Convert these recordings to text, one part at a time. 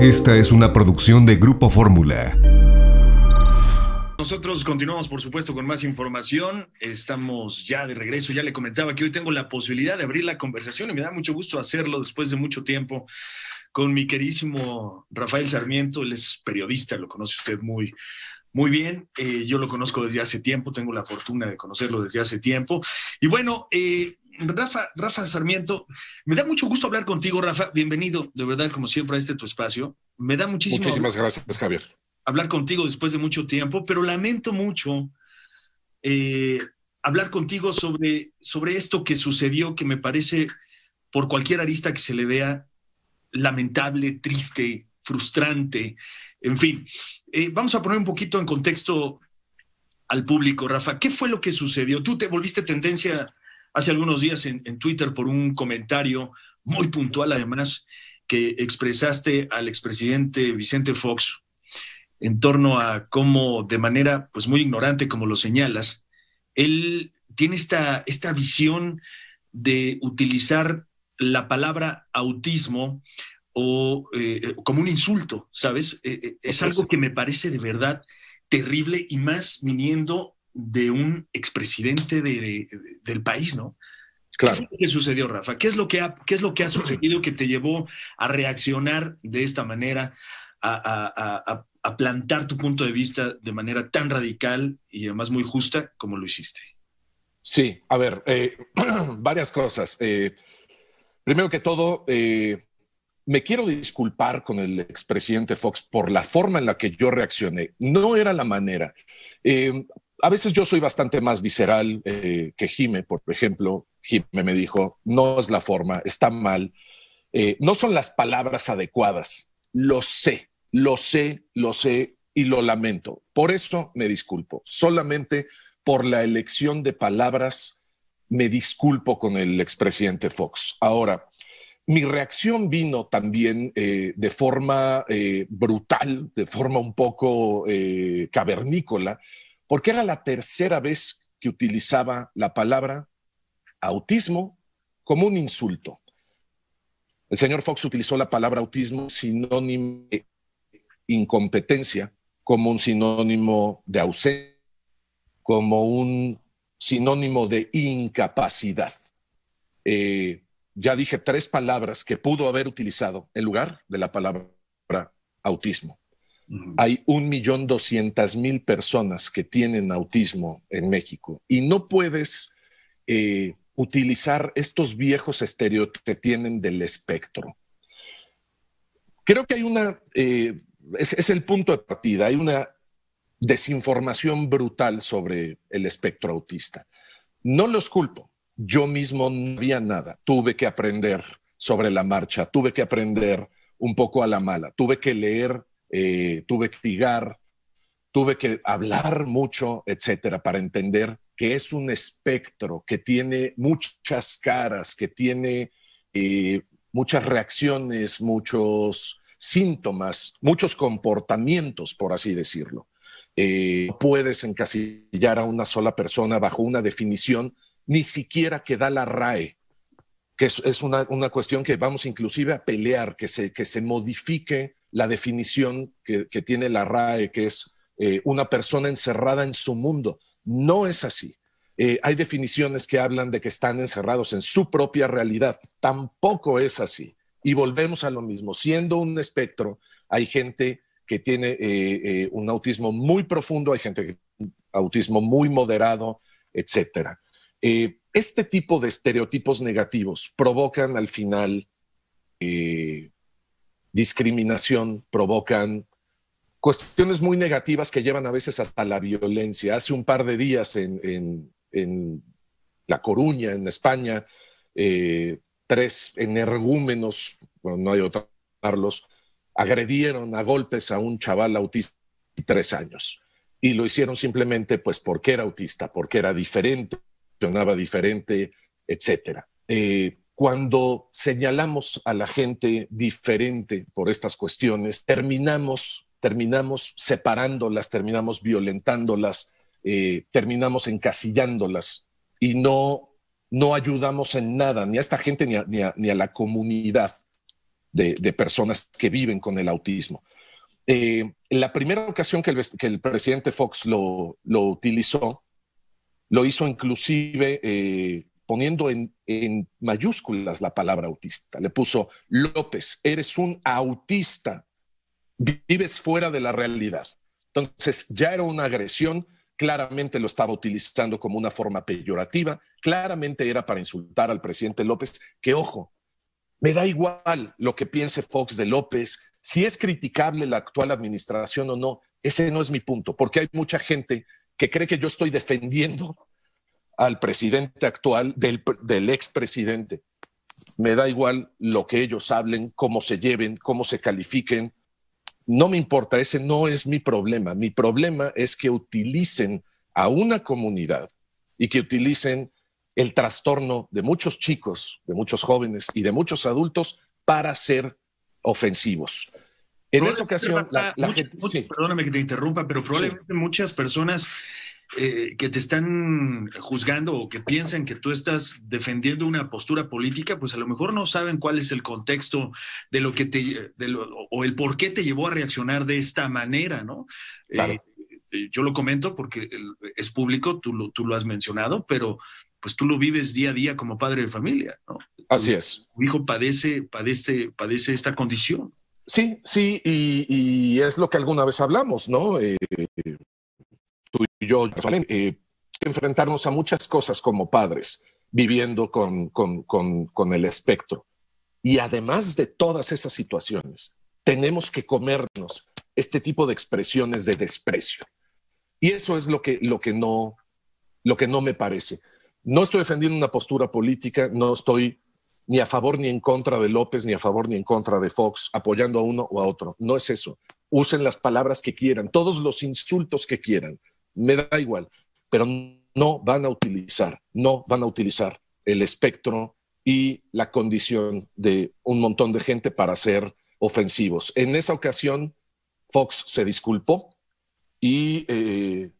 Esta es una producción de Grupo Fórmula. Nosotros continuamos, por supuesto, con más información. Estamos ya de regreso. Ya le comentaba que hoy tengo la posibilidad de abrir la conversación y me da mucho gusto hacerlo después de mucho tiempo con mi queridísimo Rafael Sarmiento. Él es periodista, lo conoce usted muy, muy bien. Eh, yo lo conozco desde hace tiempo, tengo la fortuna de conocerlo desde hace tiempo. Y bueno, eh, Rafa, Rafa Sarmiento, me da mucho gusto hablar contigo, Rafa. Bienvenido, de verdad, como siempre, a este tu espacio. Me da muchísimo Muchísimas gracias, Javier. Hablar contigo después de mucho tiempo, pero lamento mucho eh, hablar contigo sobre, sobre esto que sucedió, que me parece, por cualquier arista que se le vea, lamentable, triste, frustrante, en fin. Eh, vamos a poner un poquito en contexto al público, Rafa. ¿Qué fue lo que sucedió? Tú te volviste tendencia hace algunos días en, Twitter por un comentario muy puntual, además, que expresaste al expresidente Vicente Fox en torno a cómo, de manera pues muy ignorante, como lo señalas, él tiene esta, esta visión de utilizar la palabra autismo o eh, como un insulto, ¿sabes? Eh, eh, es algo que me parece de verdad terrible y más viniendo de un expresidente del país, ¿no? Claro. ¿Qué, es lo que sucedió, Rafa? ¿Qué es, lo que ha, ¿Qué es lo que ha sucedido que te llevó a reaccionar de esta manera, a, plantar tu punto de vista de manera tan radical y además muy justa como lo hiciste? Sí, a ver, eh, varias cosas. Eh, primero que todo, eh, me quiero disculpar con el expresidente Fox por la forma en la que yo reaccioné. No era la manera a veces yo soy bastante más visceral eh, que Jime, por ejemplo. Jime me dijo, no es la forma, está mal, eh, no son las palabras adecuadas. Lo sé, lo sé, lo sé y lo lamento. Por eso me disculpo. Solamente por la elección de palabras me disculpo con el expresidente Fox. Ahora, mi reacción vino también eh, de forma brutal, de forma un poco cavernícola porque era la tercera vez que utilizaba la palabra autismo como un insulto. El señor Fox utilizó la palabra autismo sinónimo de incompetencia, como un sinónimo de ausencia, como un sinónimo de incapacidad. Eh, ya dije tres palabras que pudo haber utilizado en lugar de la palabra autismo. Hay un millón doscientas mil personas que tienen autismo en México y no puedes eh, utilizar estos viejos estereotipos que tienen del espectro. Creo que hay una, eh, es, es, el punto de partida, hay una desinformación brutal sobre el espectro autista. No los culpo, yo mismo no había nada, tuve que aprender sobre la marcha, tuve que aprender un poco a la mala, tuve que leer eh, tuve que tigar, tuve que hablar mucho, etcétera, para entender que es un espectro que tiene muchas caras, que tiene eh, muchas reacciones, muchos síntomas, muchos comportamientos, por así decirlo. Eh, no puedes encasillar a una sola persona bajo una definición, ni siquiera que da la RAE, que es, una, cuestión que vamos inclusive a pelear, que se, que se modifique la definición que, tiene la RAE, que es eh, una persona encerrada en su mundo. No es así. Eh, hay definiciones que hablan de que están encerrados en su propia realidad. Tampoco es así. Y volvemos a lo mismo. Siendo un espectro, hay gente que tiene eh, un autismo muy profundo, hay gente que tiene autismo muy moderado, etc. este tipo de estereotipos negativos provocan al final discriminación, provocan cuestiones muy negativas que llevan a veces hasta la violencia. Hace un par de días en, La Coruña, en España, eh, tres energúmenos, bueno, no hay otro, Carlos, agredieron a golpes a un chaval autista de tres años. Y lo hicieron simplemente pues porque era autista, porque era diferente, funcionaba diferente, etcétera. Eh, cuando señalamos a la gente diferente por estas cuestiones, terminamos, terminamos separándolas, terminamos violentándolas, eh, terminamos encasillándolas y no, no ayudamos en nada, ni a esta gente ni a, la comunidad de, personas que viven con el autismo. Eh, la primera ocasión que el, que presidente Fox lo, utilizó, lo hizo inclusive eh, poniendo en, en mayúsculas la palabra autista. Le puso, López, eres un autista, vives fuera de la realidad. Entonces ya era una agresión, claramente lo estaba utilizando como una forma peyorativa, claramente era para insultar al presidente López, que ojo, me da igual lo que piense Fox de López, si es criticable la actual administración o no, ese no es mi punto, porque hay mucha gente que cree que yo estoy defendiendo al presidente actual del, del expresidente. Me da igual lo que ellos hablen, cómo se lleven, cómo se califiquen. No me importa, ese no es mi problema. Mi problema es que utilicen a una comunidad y que utilicen el trastorno de muchos chicos, de muchos jóvenes y de muchos adultos para ser ofensivos. En esa ocasión, la, Perdóname que te interrumpa, pero probablemente muchas personas eh, que te están juzgando o que piensan que tú estás defendiendo una postura política, pues a lo mejor no saben cuál es el contexto de lo que te, eh, o el por qué te llevó a reaccionar de esta manera, ¿no? Eh, yo lo comento porque es público, tú lo, tú lo has mencionado, pero pues tú lo vives día a día como padre de familia, ¿no? Así es. Tu hijo padece, padece, padece esta condición. Sí, sí, y, y, es lo que alguna vez hablamos, ¿no? Eh, yo eh, enfrentarnos a muchas cosas como padres, viviendo con, el espectro. Y además de todas esas situaciones, tenemos que comernos este tipo de expresiones de desprecio. Y eso es lo que, lo que, no, lo que no me parece. No estoy defendiendo una postura política, no estoy ni a favor ni en contra de López, ni a favor ni en contra de Fox, apoyando a uno o a otro. No es eso. Usen las palabras que quieran, todos los insultos que quieran, me da igual, pero no van a utilizar, no van a utilizar el espectro y la condición de un montón de gente para ser ofensivos. En esa ocasión, Fox se disculpó y eh,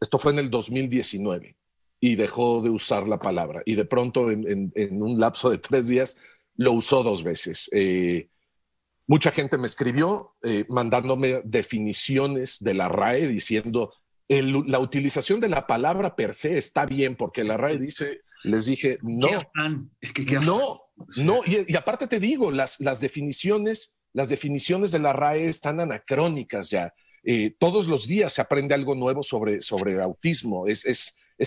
esto fue en el 2019 y dejó de usar la palabra. Y de pronto, en, un lapso de tres días, lo usó dos veces. Eh, mucha gente me escribió eh, mandándome definiciones de la RAE diciendo la utilización de la palabra per se está bien, porque la RAE dice, les dije, no, no, no, y, aparte te digo, las, las definiciones, las definiciones de la RAE están anacrónicas ya. Eh, todos los días se aprende algo nuevo sobre, sobre autismo. es,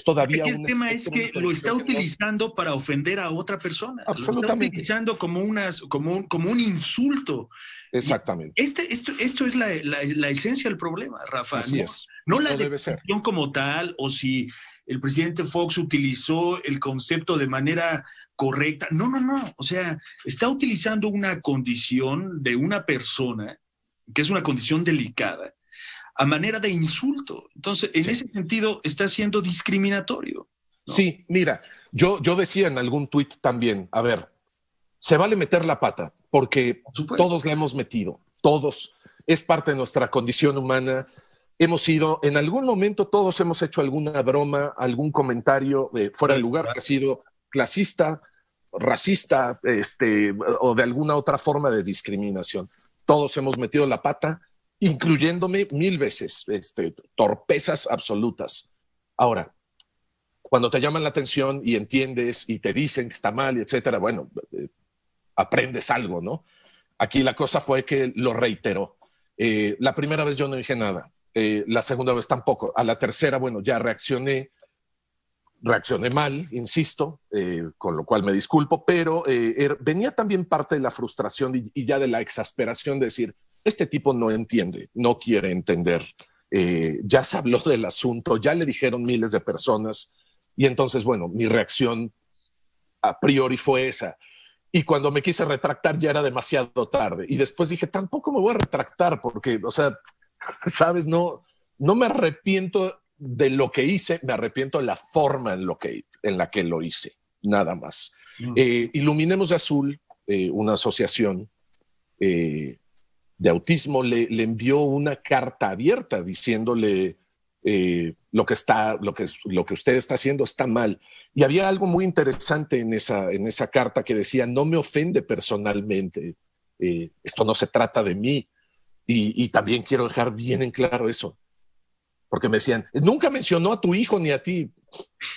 todavía el tema es que lo está utilizando para ofender a otra persona. Absolutamente. Lo está utilizando como, unas, como, un, como un insulto. Exactamente. Este, esto, es la, esencia del problema, Rafa. ¿no? es. No la no como tal, o si el presidente Fox utilizó el concepto de manera correcta. No, no, no. O sea, está utilizando una condición de una persona, que es una condición delicada, a manera de insulto. Entonces, en ese sentido, está siendo discriminatorio. Sí, mira, yo, yo decía en algún tuit también, a ver, se vale meter la pata, porque todos la hemos metido, todos. Es parte de nuestra condición humana. Hemos ido, en algún momento todos hemos hecho alguna broma, algún comentario de fuera de lugar que ha sido clasista, racista, este, o de alguna otra forma de discriminación. Todos hemos metido la pata incluyéndome mil veces, este, torpezas absolutas. Ahora, cuando te llaman la atención y entiendes y te dicen que está mal, etcétera, bueno, eh, aprendes algo, ¿no? Aquí la cosa fue que lo reiteró. Eh, la primera vez yo no dije nada, eh, la segunda vez tampoco, a la tercera, bueno, ya reaccioné, reaccioné mal, insisto, con lo cual me disculpo, pero er, venía también parte de la frustración y ya de la exasperación de decir, este tipo no entiende, no quiere entender. Eh, ya se habló del asunto, ya le dijeron miles de personas. Y entonces, bueno, mi reacción a priori fue esa. Y cuando me quise retractar ya era demasiado tarde. Y después dije, tampoco me voy a retractar porque, o sea, sabes, no, no me arrepiento de lo que hice, me arrepiento de la forma en, lo que, en la que lo hice, nada más. Mm. Eh, Iluminemos de Azul, eh, una asociación de autismo, le, envió una carta abierta diciéndole eh, lo, que está, lo, que, lo que usted está haciendo está mal. Y había algo muy interesante en esa, en esa carta que decía, no me ofende personalmente, eh, esto no se trata de mí. Y, y también quiero dejar bien en claro eso, porque me decían, nunca mencionó a tu hijo ni a ti,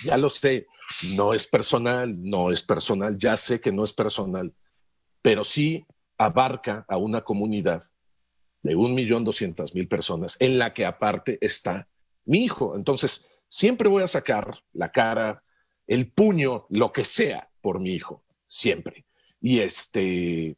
ya lo sé, no es personal, no es personal, ya sé que no es personal, pero sí abarca a una comunidad de 1.200.000 personas, en la que aparte está mi hijo. Entonces, siempre voy a sacar la cara, el puño, lo que sea por mi hijo, siempre. Y este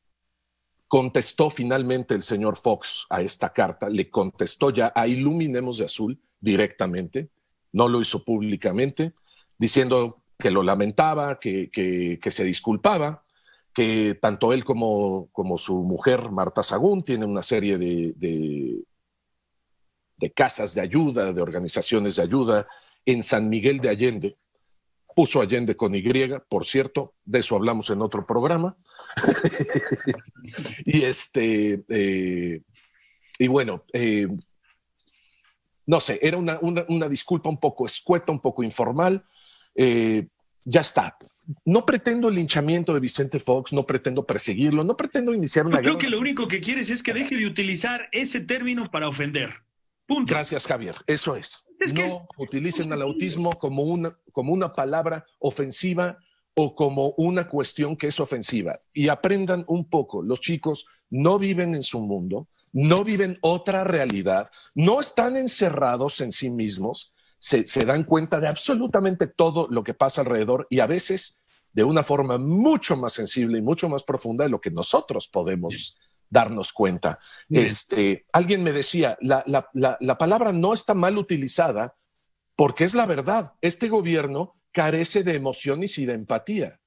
contestó finalmente el señor Fox a esta carta, le contestó ya a Iluminemos de Azul directamente, no lo hizo públicamente, diciendo que lo lamentaba, que se disculpaba, que tanto él como, su mujer, Marta Sagún, tiene una serie de, de, casas de ayuda, de organizaciones de ayuda en San Miguel de Allende, puso Allende con Y, por cierto, de eso hablamos en otro programa. y este, eh, y bueno, eh, no sé, era una, disculpa un poco escueta, un poco informal. Eh, ya está. No pretendo el linchamiento de Vicente Fox, no pretendo perseguirlo, no pretendo iniciar una. creo que lo único que quieres es que deje de utilizar ese término para ofender. Punto. Gracias, Javier. Eso es. no utilicen al autismo como una, como una palabra ofensiva o como una cuestión que es ofensiva. Y aprendan un poco, los chicos no viven en su mundo, no viven otra realidad, no están encerrados en sí mismos, se, dan cuenta de absolutamente todo lo que pasa alrededor y a veces de una forma mucho más sensible y mucho más profunda de lo que nosotros podemos darnos cuenta. Este, alguien me decía, la, la, la, la, palabra no está mal utilizada porque es la verdad. Este gobierno carece de emociones y de empatía.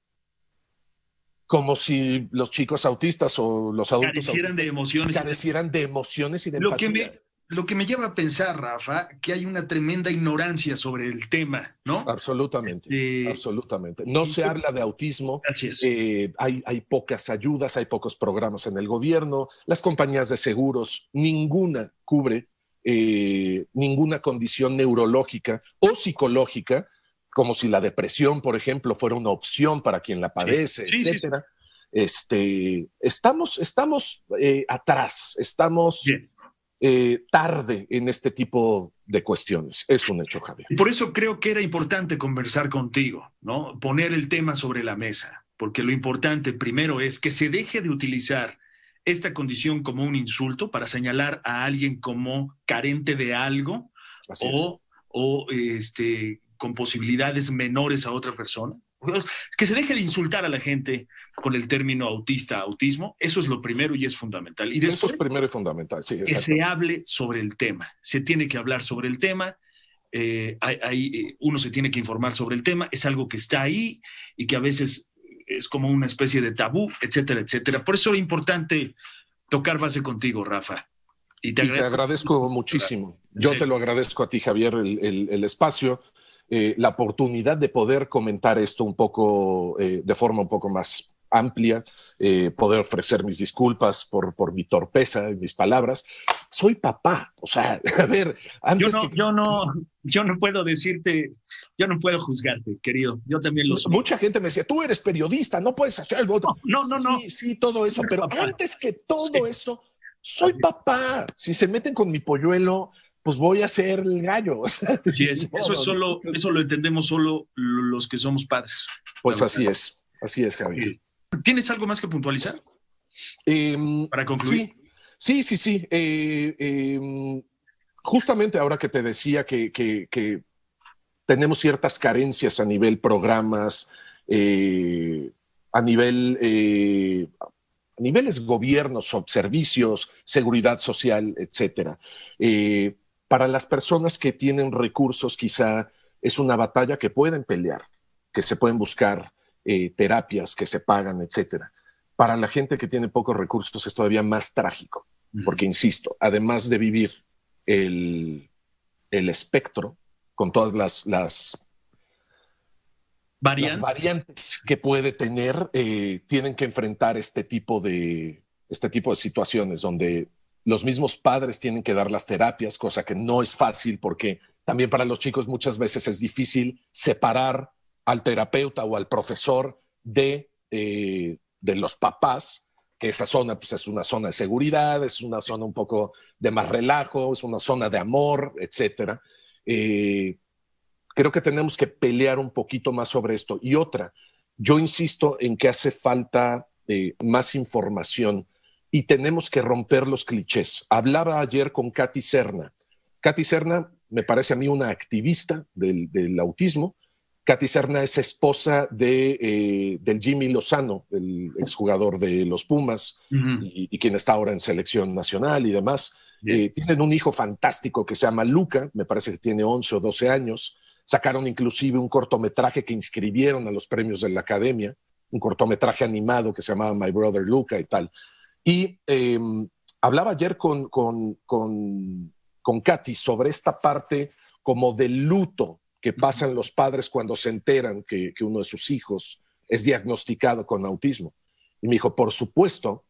Como si los chicos autistas o los adultos carecieran de emociones, carecieran de emociones y de empatía lo que me lleva a pensar, Rafa, que hay una tremenda ignorancia sobre el tema, ¿no? Absolutamente, eh, absolutamente. No se habla de autismo, eh, hay, hay pocas ayudas, hay pocos programas en el gobierno, las compañías de seguros, ninguna cubre eh, ninguna condición neurológica o psicológica, como si la depresión, por ejemplo, fuera una opción para quien la padece, etc. etcétera. Este, estamos, estamos atrás, estamos eh, tarde en este tipo de cuestiones. Es un hecho, Javier. Por eso creo que era importante conversar contigo, ¿no? Poner el tema sobre la mesa, porque lo importante primero es que se deje de utilizar esta condición como un insulto para señalar a alguien como carente de algo o, este, con posibilidades menores a otra persona que se deje de insultar a la gente con el término autista, autismo, eso es lo primero y es fundamental. Y eso es primero y fundamental, Que se hable sobre el tema, se tiene que hablar sobre el tema, eh, hay, eh, uno se tiene que informar sobre el tema, es algo que está ahí y que a veces es como una especie de tabú, etcétera, etcétera. Por eso es importante tocar base contigo, Rafa. Y te, agradezco, muchísimo. Yo te lo agradezco a ti, Javier, el espacio eh, la oportunidad de poder comentar esto un poco, eh, de forma un poco más amplia, eh, poder ofrecer mis disculpas por, por mi torpeza, mis palabras. Soy papá, o sea, a ver, antes yo no, yo no, yo no puedo decirte, yo no puedo juzgarte, querido, yo también lo soy. Mucha gente me decía, tú eres periodista, no puedes hacer el No, no, no. Sí, no. sí, todo eso, pero antes que todo eso, soy papá. Si se meten con mi polluelo, pues voy a ser el gallo. Sí, eso, es eso lo entendemos solo los que somos padres. Pues así es, así es, Javier. ¿Tienes algo más que puntualizar? Em, Para concluir. Sí, sí, sí. Eh, em, justamente ahora que te decía que, tenemos ciertas carencias a nivel programas, eh, a nivel eh, niveles gobiernos, servicios, seguridad social, etcétera. Para las personas que tienen recursos, quizá es una batalla que pueden pelear, que se pueden buscar eh, terapias que se pagan, etcétera. Para la gente que tiene pocos recursos es todavía más trágico, porque insisto, además de vivir el, espectro con todas las, las, variantes que puede tener, eh, tienen que enfrentar este tipo de este tipo de situaciones donde los mismos padres tienen que dar las terapias, cosa que no es fácil porque también para los chicos muchas veces es difícil separar al terapeuta o al profesor de, eh, de los papás, que esa zona pues, es una zona de seguridad, es una zona un poco de más relajo, es una zona de amor, etcétera. Eh, creo que tenemos que pelear un poquito más sobre esto. Y otra, yo insisto en que hace falta eh, más información y tenemos que romper los clichés. Hablaba ayer con Katy Serna. Katy Serna me parece a mí una activista del, autismo. Katy Serna es esposa de, eh, del Jimmy Lozano, el exjugador de los Pumas y, quien está ahora en selección nacional y demás. Eh, tienen un hijo fantástico que se llama Luca, me parece que tiene 11 o 12 años. Sacaron inclusive un cortometraje que inscribieron a los premios de la academia, un cortometraje animado que se llamaba My Brother Luca y tal. Y em, hablaba ayer con, con, Katy sobre esta parte como del luto que pasan los padres cuando se enteran que, uno de sus hijos es diagnosticado con autismo. Y me dijo, por supuesto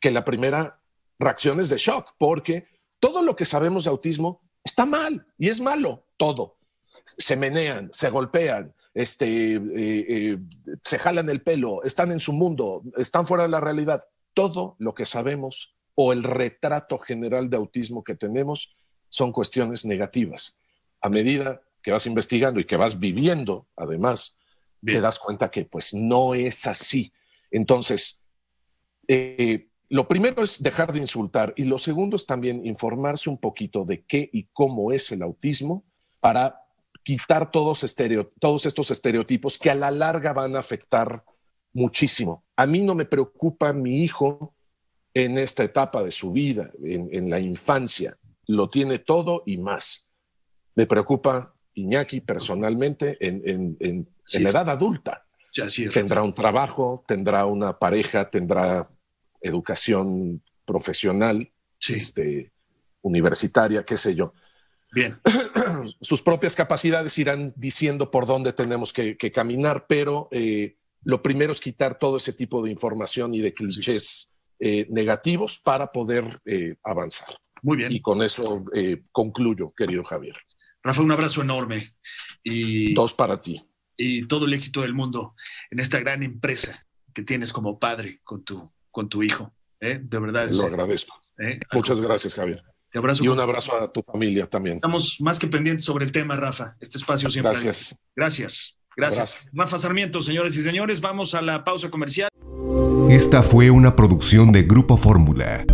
que la primera reacción es de shock, porque todo lo que sabemos de autismo está mal y es malo, todo. Se menean, se golpean, este, eh, eh, se jalan el pelo, están en su mundo, están fuera de la realidad todo lo que sabemos o el retrato general de autismo que tenemos son cuestiones negativas. A medida que vas investigando y que vas viviendo, además, te das cuenta que pues no es así. Entonces, eh, lo primero es dejar de insultar y lo segundo es también informarse un poquito de qué y cómo es el autismo para quitar todos estos estereotipos que a la larga van a afectar muchísimo. A mí no me preocupa mi hijo en esta etapa de su vida, en, la infancia. Lo tiene todo y más. Me preocupa Iñaki personalmente en, la edad adulta. tendrá un trabajo, tendrá una pareja, tendrá educación profesional, este, universitaria, qué sé yo. Bien. Sus propias capacidades irán diciendo por dónde tenemos que, caminar, pero eh, lo primero es quitar todo ese tipo de información y de clichés eh, negativos para poder eh, avanzar. Muy bien. Y con eso eh, concluyo, querido Javier. Rafa, un abrazo enorme. Y, Dos para ti. Y todo el éxito del mundo en esta gran empresa que tienes como padre con tu, con tu hijo. De verdad. Te lo agradezco. Muchas gracias, Javier. abrazo. Y un abrazo a tu familia también. Estamos más que pendientes sobre el tema, Rafa. Este espacio siempre. Gracias. Gracias. Gracias. Rafa Sarmiento, señores y señores, vamos a la pausa comercial. Esta fue una producción de Grupo Fórmula.